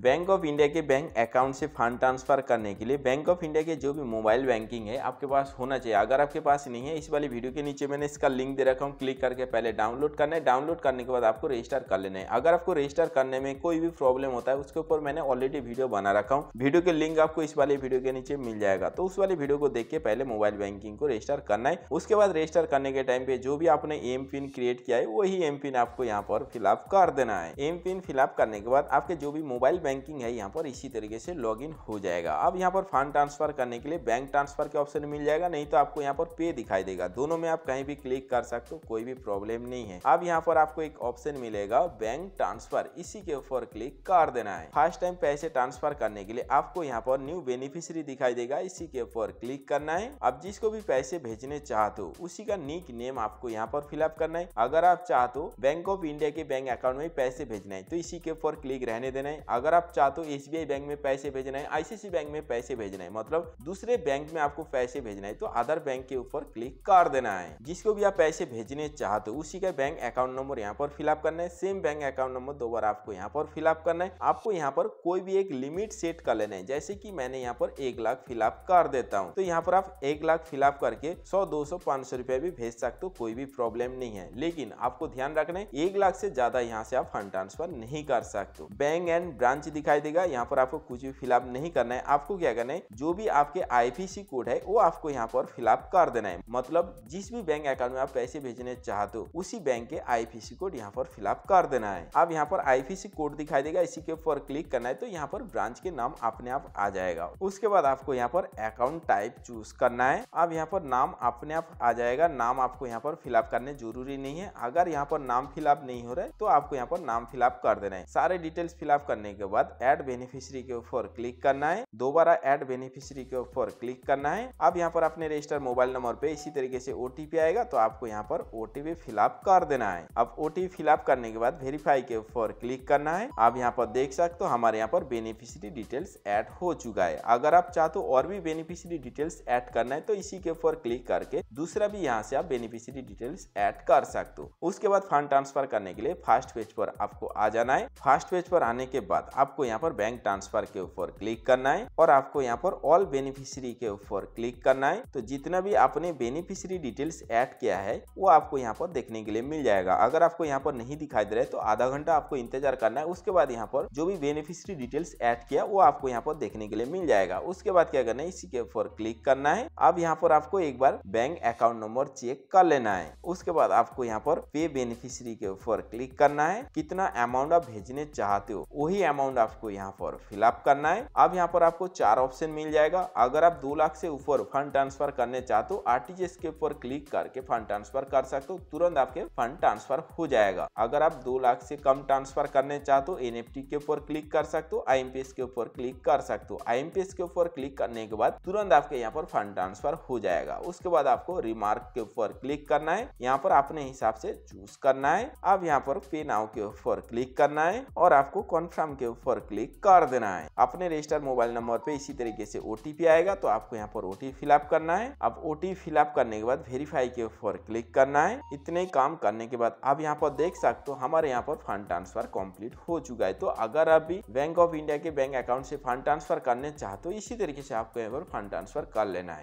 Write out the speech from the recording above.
bank of India के bank account से fund transfer करने के लिए बैंक ऑफ इंडिया के जो भी मोबाइल बैंकिंग है आपके पास होना चाहिए अगर आपके पास नहीं है इस वाली वीडियो के नीचे मैंने इसका लिंक दे रखा हूँ क्लिक करके पहले डाउनलोड करना है डाउनलोड करने के बाद आपको रजिस्टर कर लेना है अगर आपको रजिस्टर करने में कोई भी प्रॉब्लम होता है उसके ऊपर मैंने ऑलरेडी वीडियो बना रखा हूँ वीडियो के लिंक आपको इस वाली वीडियो के नीचे मिल जाएगा तो उस वाली वीडियो को देख के पहले मोबाइल बैंकिंग को रजिस्टर करना है उसके बाद रजिस्टर करने के टाइम पे जो भी आपने एम पिन क्रिएट किया है वही एम पिन आपको यहाँ पर फिलअप कर देना है एम पिन फिलअप करने के बाद आपके जो भी मोबाइल बैंकिंग है यहाँ पर इसी तरीके से लॉगिन हो जाएगा अब यहाँ पर फंड ट्रांसफ़र करने के लिए बैंक ट्रांसफ़र के ऑप्शन मिल जाएगा नहीं तो आपको यहाँ पर पे दिखाई देगा दोनों में आप कहीं भी क्लिक कर सकते हो कोई भी प्रॉब्लम नहीं है अब यहाँ पर आपको एक ऑप्शन मिलेगा बैंक ट्रांसफ़र इसी के ऊपर क्लिक कर देना है फर्स्ट टाइम पैसे ट्रांसफ़र करने के लिए आपको यहाँ पर न्यू बेनिफिशरी दिखाई देगा इसी के ऊपर क्लिक करना है अब जिसको भी पैसे भेजने चाहते हो उसी का निक नेम आपको यहाँ पर फिलअप करना है अगर आप चाहते हो बैंक ऑफ इंडिया के बैंक अकाउंट में पैसे भेजना है तो इसी के ऊपर क्लिक रहने देना है अगर अगर आप चाहते हो एस बैंक में पैसे भेजना है आईसीसी बैंक में पैसे भेजना है मतलब दूसरे बैंक में आपको पैसे भेजना है तो अदर बैंक के ऊपर क्लिक कर देना है जिसको भी आप पैसे भेजने चाहते हो उसी का बैंक अकाउंट नंबर यहाँ पर फिलअप करना है सेम बैंक अकाउंट नंबर दो बार आपको यहाँ पर फिलअप करना है आपको यहाँ पर कोई भी एक लिमिट सेट कर लेना है जैसे की मैंने यहाँ पर एक लाख फिलअप कर देता हूँ तो यहाँ पर आप एक लाख फिलअप करके सौ दो सौ पांच सौ रुपया भी भेज सकते हो कोई भी प्रॉब्लम नहीं है लेकिन आपको ध्यान रखना है एक लाख से ज्यादा यहाँ से आप फंड ट्रांसफर नहीं कर सकते बैंक एंड ब्रांच ब्रांच दिखाई देगा यहाँ पर आपको कुछ भी फिलअप नहीं करना है आपको क्या करना है जो भी आपके आई कोड है वो आपको यहाँ पर फिलअप कर देना है मतलब जिस भी बैंक अकाउंट में आप पैसे भेजने चाहते हो उसी बैंक के आई कोड यहाँ पर फिलअप कर देना है अब यहाँ पर आई कोड दिखाई देगा इसी के ऊपर क्लिक करना है तो यहाँ पर ब्रांच के नाम अपने आप आ जाएगा उसके बाद आपको यहाँ पर अकाउंट टाइप चूज करना है अब यहाँ पर नाम अपने आप आ जाएगा नाम आपको यहाँ पर फिलअप करने जरूरी नहीं है अगर यहाँ पर नाम फिलअप नहीं हो रहा है तो आपको यहाँ पर नाम फिलअप कर देना है सारे डिटेल्स फिलअप करने के बाद एड बेनिफिशरी के ऊपर क्लिक करना है दोबारा एड बेनिफिशरी के ऊपर क्लिक करना है अब यहाँ पर अपने रजिस्टर मोबाइल नंबर पे इसी तरीके से ओटीपी आएगा तो आपको यहाँ पर ओटीपी फिलअप कर देना है अब ओटीपी फिलअप करने के बाद वेरीफाई के ऊपर क्लिक करना है आप यहाँ पर देख सकते हो हमारे यहाँ पर बेनिफिशरी डिटेल्स एड हो चुका है अगर आप चाहते हो तो और भी बेनिफिशरी डिटेल्स एड करना है तो इसी के ऊपर क्लिक करके दूसरा भी यहाँ से आप बेनिफिशरी डिटेल्स एड कर सकते हो उसके बाद फंड ट्रांसफर करने के लिए फर्स्ट पेज पर आपको आ जाना है फर्स्ट पेज पर आने के बाद आपको यहाँ पर बैंक ट्रांसफर के ऊपर क्लिक करना है और आपको यहाँ पर ऑल बेनिफिशियरी के ऊपर क्लिक करना है तो जितना भी आपने बेनिफिशियरी डिटेल्स ऐड किया है वो आपको यहाँ पर देखने के लिए मिल जाएगा अगर आपको यहाँ पर नहीं दिखाई दे रहा है तो आधा घंटा आपको इंतजार करना है उसके बाद यहाँ पर जो भी बेनिफिशियरी डिटेल्स ऐड किया वो आपको यहाँ पर देखने के लिए मिल जाएगा उसके बाद क्या करना है इसी के ऊपर क्लिक करना है अब यहाँ पर आपको एक बार बैंक अकाउंट नंबर चेक कर लेना है उसके बाद आपको यहाँ पर पे बेनिफिशियरी के ऊपर क्लिक करना है कितना अमाउंट आप भेजने चाहते हो वही अमाउंट अमाउंट आपको यहाँ पर फिलअप करना है अब यहाँ पर आपको चार ऑप्शन मिल जाएगा अगर आप दो लाख से ऊपर फंड ट्रांसफर करने चाहते हो आरटीजीएस के ऊपर क्लिक करके फंड ट्रांसफर कर सकते हो तुरंत आपके फंड ट्रांसफर हो जाएगा अगर आप दो लाख से कम ट्रांसफर करने चाहते हो एन के ऊपर क्लिक कर सकते हो आई के ऊपर क्लिक कर सकते हो आई के ऊपर क्लिक करने के बाद तुरंत आपके यहाँ पर फंड ट्रांसफर हो जाएगा उसके बाद आपको रिमार्क के ऊपर क्लिक करना है यहाँ पर अपने हिसाब से चूज करना है अब यहाँ पर पे नाउ के ऊपर क्लिक करना है और आपको कॉन्फर्म के ऊपर पर क्लिक कर देना है अपने रजिस्टर मोबाइल नंबर पे इसी तरीके से ओटीपी आएगा तो आपको यहाँ पर ओटीपी फिलअप करना है अब ओटीपी फिलअप करने के बाद वेरीफाई के ऊपर क्लिक करना है इतने काम करने के बाद आप यहाँ पर देख सकते हो हमारे यहाँ पर फंड ट्रांसफर कम्प्लीट हो चुका है तो अगर आप भी बैंक ऑफ इंडिया के बैंक अकाउंट से फंड ट्रांसफर करने चाहते हो इसी तरीके से आपको यहाँ पर फंड ट्रांसफर कर लेना है